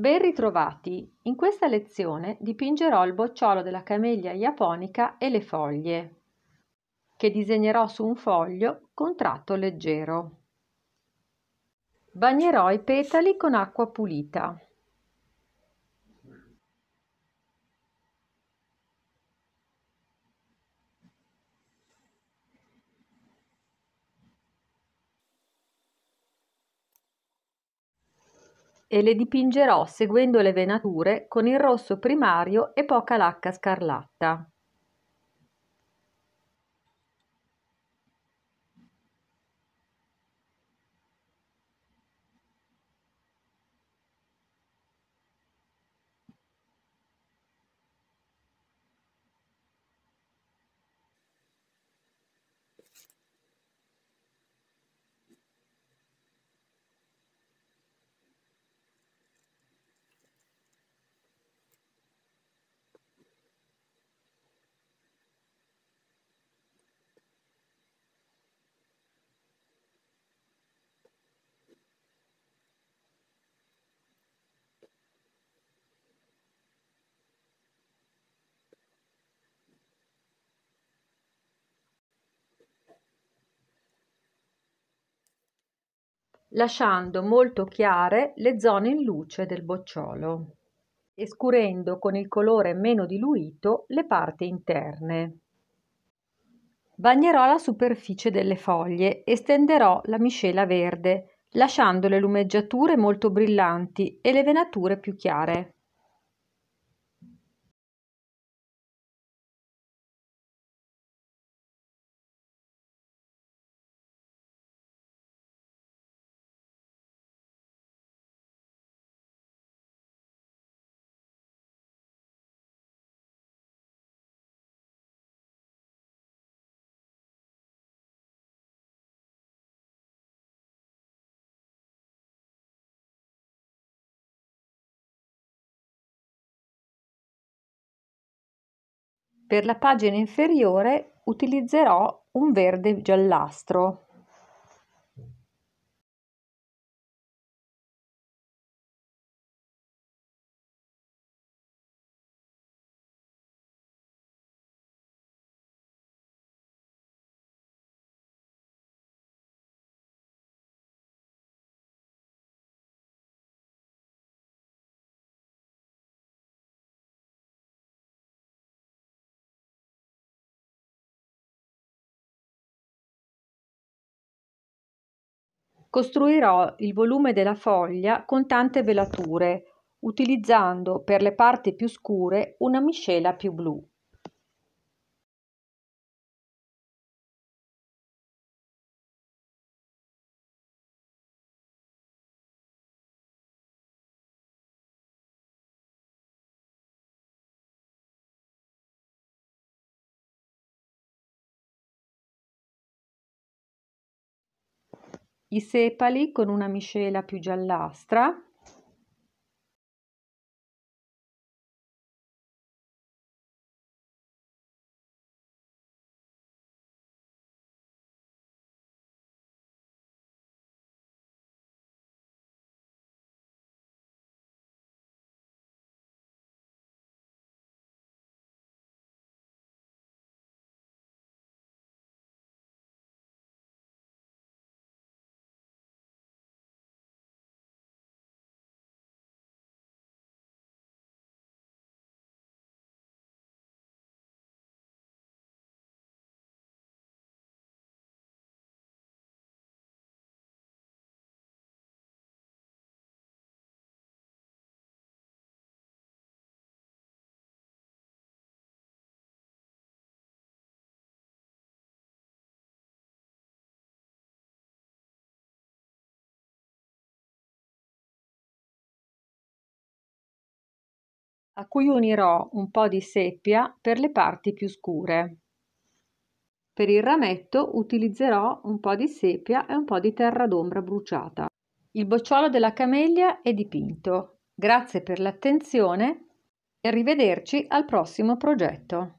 Ben ritrovati! In questa lezione dipingerò il bocciolo della camellia japonica e le foglie, che disegnerò su un foglio con tratto leggero. Bagnerò i petali con acqua pulita. e le dipingerò seguendo le venature con il rosso primario e poca lacca scarlatta. lasciando molto chiare le zone in luce del bocciolo e scurendo con il colore meno diluito le parti interne. Bagnerò la superficie delle foglie e stenderò la miscela verde, lasciando le lumeggiature molto brillanti e le venature più chiare. Per la pagina inferiore utilizzerò un verde giallastro. costruirò il volume della foglia con tante velature, utilizzando per le parti più scure una miscela più blu. i sepali con una miscela più giallastra a cui unirò un po' di seppia per le parti più scure. Per il rametto utilizzerò un po' di seppia e un po' di terra d'ombra bruciata. Il bocciolo della camellia è dipinto. Grazie per l'attenzione e arrivederci al prossimo progetto.